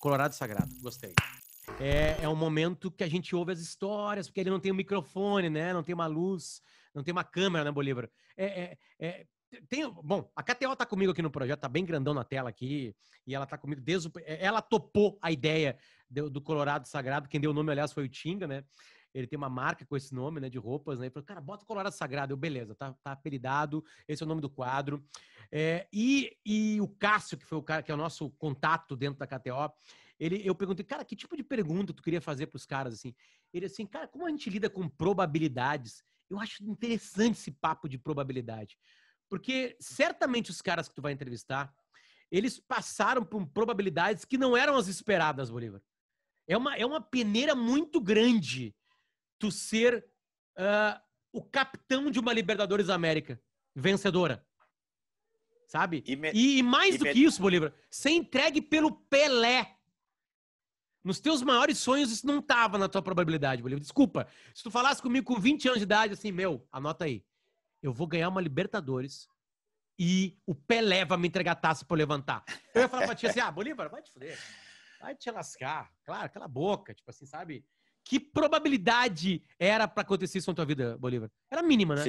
Colorado Sagrado, gostei. É, é um momento que a gente ouve as histórias, porque ele não tem um microfone, né? Não tem uma luz, não tem uma câmera, né, Bolívar? É, é, é tem, bom, a KTO tá comigo aqui no projeto, tá bem grandão na tela aqui, e ela tá comigo desde o, é, Ela topou a ideia do, do Colorado Sagrado, quem deu o nome, aliás, foi o Tinga, né? ele tem uma marca com esse nome, né, de roupas, né? Ele falou, cara, bota Colorado Sagrado. Eu, beleza, tá, tá apelidado, esse é o nome do quadro. É, e, e o Cássio, que foi o cara que é o nosso contato dentro da KTO, ele, eu perguntei, cara, que tipo de pergunta tu queria fazer para os caras, assim? Ele, assim, cara, como a gente lida com probabilidades? Eu acho interessante esse papo de probabilidade. Porque certamente os caras que tu vai entrevistar, eles passaram por probabilidades que não eram as esperadas, Bolívar. É uma, é uma peneira muito grande tu ser uh, o capitão de uma Libertadores América vencedora. Sabe? E, me... e, e mais e do me... que isso, Bolívar, ser entregue pelo Pelé. Nos teus maiores sonhos, isso não tava na tua probabilidade, Bolívar. Desculpa. Se tu falasse comigo com 20 anos de idade, assim, meu, anota aí. Eu vou ganhar uma Libertadores e o Pelé vai me entregar taça pra eu levantar. Eu ia falar pra ti assim, ah, Bolívar, vai te fuder. Vai te lascar. Claro, cala a boca. Tipo assim, sabe? que probabilidade era para acontecer isso na tua vida, Bolívar? Era mínima, né?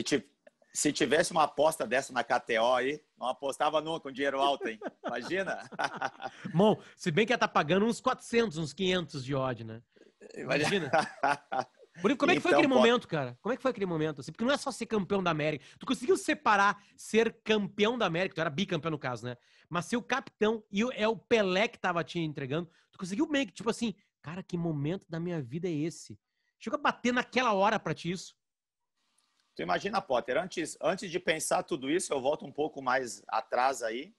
Se, tivesse uma aposta dessa na KTO aí, não apostava nunca com dinheiro alto, hein? Imagina! Bom, se bem que ela tá pagando uns 400, uns 500 de odd, né? Imagina! Bolívar, como é que então, foi aquele pode... momento, cara? Como é que foi aquele momento? Assim, porque não é só ser campeão da América. Tu conseguiu separar ser campeão da América, tu era bicampeão no caso, né? Mas ser o capitão e é o Pelé que tava te entregando, tu conseguiu meio que, tipo assim, cara, que momento da minha vida é esse? Chega a bater naquela hora para ti isso. Tu imagina, Potter, antes, antes de pensar tudo isso, eu volto um pouco mais atrás aí.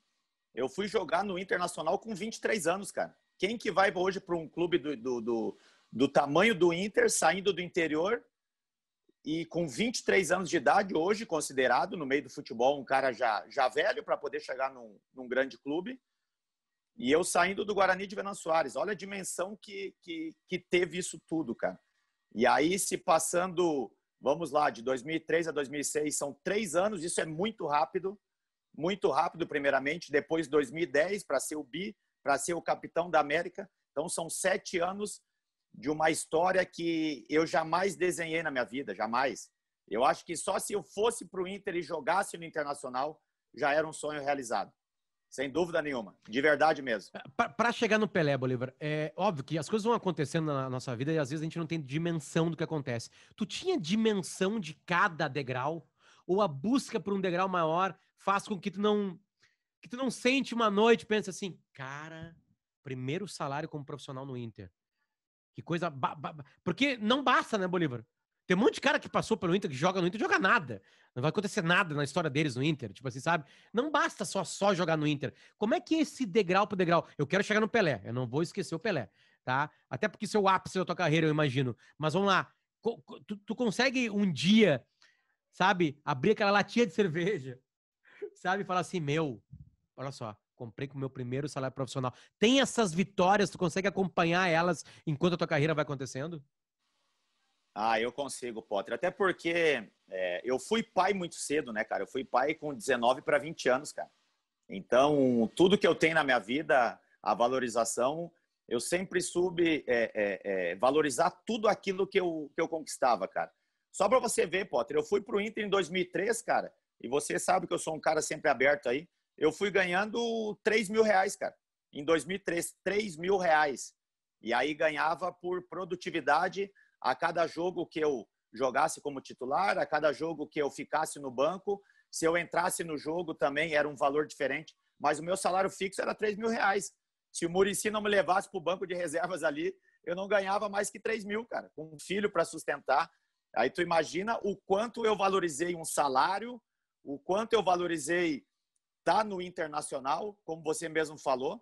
Eu fui jogar no Internacional com 23 anos, cara. Quem que vai hoje para um clube do, do, do, do tamanho do Inter, saindo do interior e com 23 anos de idade, hoje considerado no meio do futebol um cara já, já velho para poder chegar num, num grande clube, e eu saindo do Guarani de Venan Soares. Olha a dimensão que, que, que teve isso tudo, cara. E aí, se passando, vamos lá, de 2003 a 2006, são três anos, isso é muito rápido, muito rápido, primeiramente. Depois, 2010, para ser o bi, para ser o capitão da América. Então, são sete anos de uma história que eu jamais desenhei na minha vida, jamais. Eu acho que só se eu fosse para o Inter e jogasse no Internacional, já era um sonho realizado. Sem dúvida nenhuma, de verdade mesmo. É, Para chegar no Pelé, Bolívar, é óbvio que as coisas vão acontecendo na nossa vida e às vezes a gente não tem dimensão do que acontece. Tu tinha dimensão de cada degrau? Ou a busca por um degrau maior faz com que tu não que tu não sente uma noite pensa assim, cara, primeiro salário como profissional no Inter. Que coisa. Porque não basta, né, Bolívar? Tem um monte de cara que passou pelo Inter, que joga no Inter, joga nada. Não vai acontecer nada na história deles no Inter. Tipo assim, sabe? Não basta só, só jogar no Inter. Como é que é esse degrau pro degrau? Eu quero chegar no Pelé. Eu não vou esquecer o Pelé, tá? Até porque isso é o ápice da tua carreira, eu imagino. Mas vamos lá. Tu, tu consegue um dia, sabe? Abrir aquela latinha de cerveja, sabe? Falar assim, meu, olha só, comprei com o meu primeiro salário profissional. Tem essas vitórias, tu consegue acompanhar elas enquanto a tua carreira vai acontecendo? Ah, eu consigo, Potter. Até porque é, eu fui pai muito cedo, né, cara? Eu fui pai com 19 para 20 anos, cara. Então, tudo que eu tenho na minha vida, a valorização, eu sempre soube é, é, é valorizar tudo aquilo que eu, que eu conquistava, cara. Só para você ver, Potter, eu fui pro Inter em 2003, cara, e você sabe que eu sou um cara sempre aberto aí. Eu fui ganhando 3 mil reais, cara, em 2003, 3 mil reais. E aí ganhava por produtividade a cada jogo que eu jogasse como titular, a cada jogo que eu ficasse no banco, se eu entrasse no jogo também era um valor diferente, mas o meu salário fixo era 3 mil reais. Se o Murici não me levasse para o banco de reservas ali, eu não ganhava mais que 3 mil, cara, com um filho para sustentar. Aí tu imagina o quanto eu valorizei um salário, o quanto eu valorizei tá no internacional, como você mesmo falou.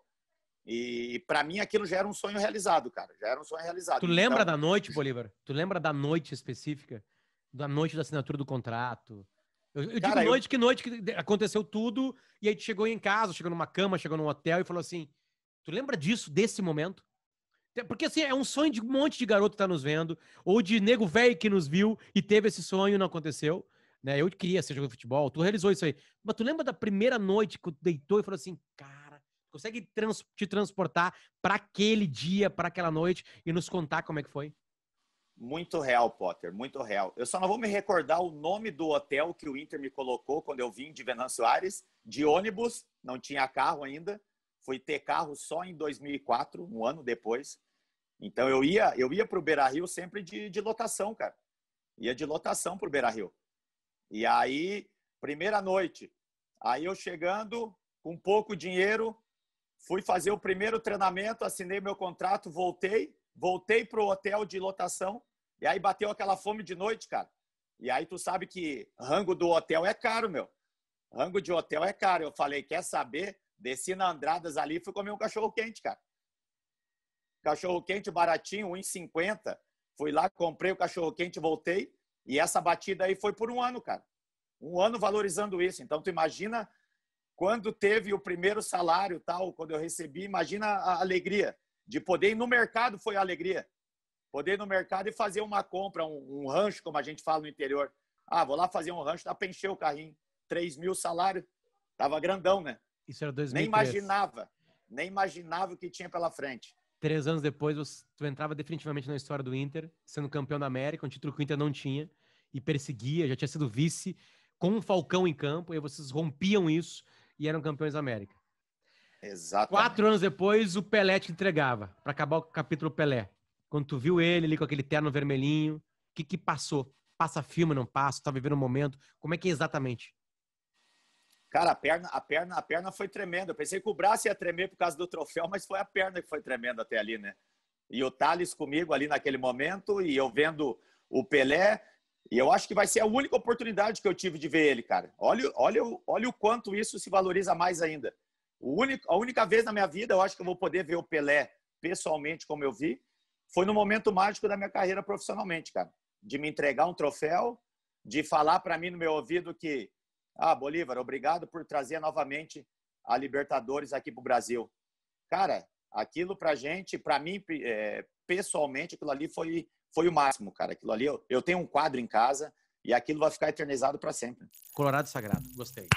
E para mim aquilo já era um sonho realizado, cara. Já era um sonho realizado. Tu lembra então... da noite, Bolívar? Tu lembra da noite específica? Da noite da assinatura do contrato? Eu, eu cara, digo noite eu... que noite que aconteceu tudo e aí tu chegou em casa, chegou numa cama, chegou num hotel e falou assim: "Tu lembra disso, desse momento?" Porque assim, é um sonho de um monte de garoto que tá nos vendo, ou de nego velho que nos viu e teve esse sonho e não aconteceu. Né? Eu queria ser jogador de futebol, tu realizou isso aí. Mas tu lembra da primeira noite que tu deitou e falou assim, cara, consegue trans, te transportar para aquele dia, para aquela noite e nos contar como é que foi? Muito real, Potter, muito real. Eu só não vou me recordar o nome do hotel que o Inter me colocou quando eu vim de Venâncio Aires, de ônibus, não tinha carro ainda. Fui ter carro só em 2004, um ano depois. Então eu ia, eu ia para o Beira Rio sempre de, de lotação, cara. Ia de lotação para o Beira Rio. E aí, primeira noite, aí eu chegando com pouco dinheiro, Fui fazer o primeiro treinamento, assinei meu contrato, voltei, voltei pro hotel de lotação e aí bateu aquela fome de noite, cara. E aí tu sabe que rango do hotel é caro, meu. Rango de hotel é caro. Eu falei, quer saber? Desci na Andradas ali e fui comer um cachorro quente, cara. Cachorro quente baratinho, 1,50. Fui lá, comprei o cachorro quente, voltei. E essa batida aí foi por um ano, cara. Um ano valorizando isso. Então, tu imagina quando teve o primeiro salário, tal, quando eu recebi, imagina a alegria de poder ir no mercado foi a alegria. Poder ir no mercado e fazer uma compra, um, um rancho, como a gente fala no interior. Ah, vou lá fazer um rancho, dá para encher o carrinho. 3 mil salário, tava grandão, né? Isso era 2003. Nem imaginava, nem imaginava o que tinha pela frente. Três anos depois, você, tu entrava definitivamente na história do Inter, sendo campeão da América, um título que o Inter não tinha, e perseguia, já tinha sido vice, com um Falcão em campo, e vocês rompiam isso, e eram campeões da América. Exato. Quatro anos depois, o Pelé te entregava, para acabar o capítulo Pelé. Quando tu viu ele ali com aquele terno vermelhinho, o que, que passou? Passa filme, não passa? Tá vivendo um momento? Como é que é exatamente? Cara, a perna, a perna, a perna foi tremenda. Eu pensei que o braço ia tremer por causa do troféu, mas foi a perna que foi tremenda até ali, né? E o Thales comigo ali naquele momento, e eu vendo o Pelé, e eu acho que vai ser a única oportunidade que eu tive de ver ele, cara. Olha, olha, olha o quanto isso se valoriza mais ainda. Único, a única vez na minha vida eu acho que eu vou poder ver o Pelé pessoalmente como eu vi foi no momento mágico da minha carreira profissionalmente, cara. De me entregar um troféu, de falar para mim no meu ouvido que, ah, Bolívar, obrigado por trazer novamente a Libertadores aqui para o Brasil. Cara, aquilo para gente, para mim é, pessoalmente, aquilo ali foi foi o máximo, cara. Aquilo ali, eu, eu tenho um quadro em casa e aquilo vai ficar eternizado para sempre. Colorado Sagrado, gostei.